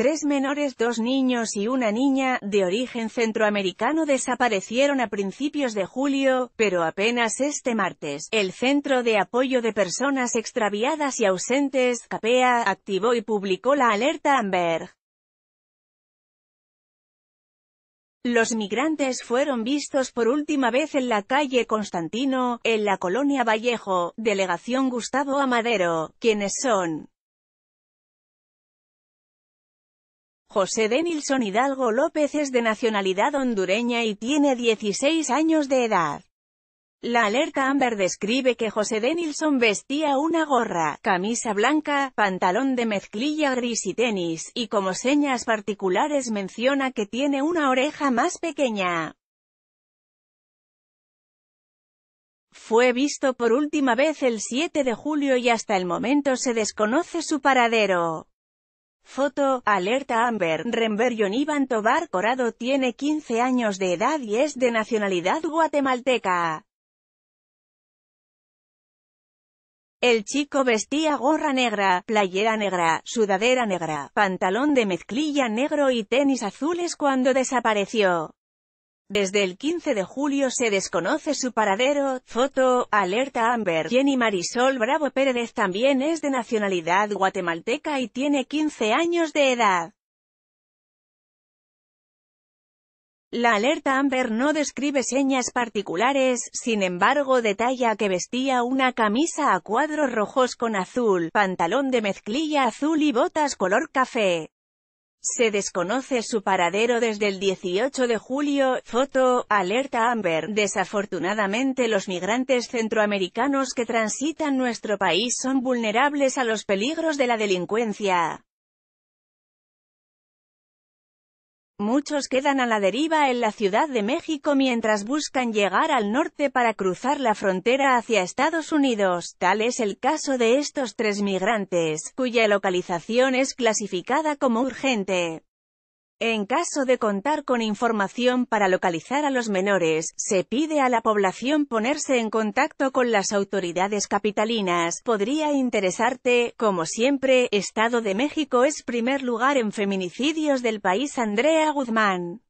Tres menores, dos niños y una niña, de origen centroamericano desaparecieron a principios de julio, pero apenas este martes, el Centro de Apoyo de Personas Extraviadas y Ausentes, CAPEA, activó y publicó la alerta Amber. Los migrantes fueron vistos por última vez en la calle Constantino, en la colonia Vallejo, delegación Gustavo Amadero, quienes son José Denilson Hidalgo López es de nacionalidad hondureña y tiene 16 años de edad. La alerta Amber describe que José Denilson vestía una gorra, camisa blanca, pantalón de mezclilla gris y tenis, y como señas particulares menciona que tiene una oreja más pequeña. Fue visto por última vez el 7 de julio y hasta el momento se desconoce su paradero. Foto, alerta Amber, y Iván Tobar Corado tiene 15 años de edad y es de nacionalidad guatemalteca. El chico vestía gorra negra, playera negra, sudadera negra, pantalón de mezclilla negro y tenis azules cuando desapareció. Desde el 15 de julio se desconoce su paradero, foto, alerta Amber. Jenny Marisol Bravo Pérez también es de nacionalidad guatemalteca y tiene 15 años de edad. La alerta Amber no describe señas particulares, sin embargo detalla que vestía una camisa a cuadros rojos con azul, pantalón de mezclilla azul y botas color café. Se desconoce su paradero desde el 18 de julio, foto, alerta Amber. Desafortunadamente los migrantes centroamericanos que transitan nuestro país son vulnerables a los peligros de la delincuencia. Muchos quedan a la deriva en la Ciudad de México mientras buscan llegar al norte para cruzar la frontera hacia Estados Unidos. Tal es el caso de estos tres migrantes, cuya localización es clasificada como urgente. En caso de contar con información para localizar a los menores, se pide a la población ponerse en contacto con las autoridades capitalinas. Podría interesarte, como siempre, Estado de México es primer lugar en feminicidios del país Andrea Guzmán.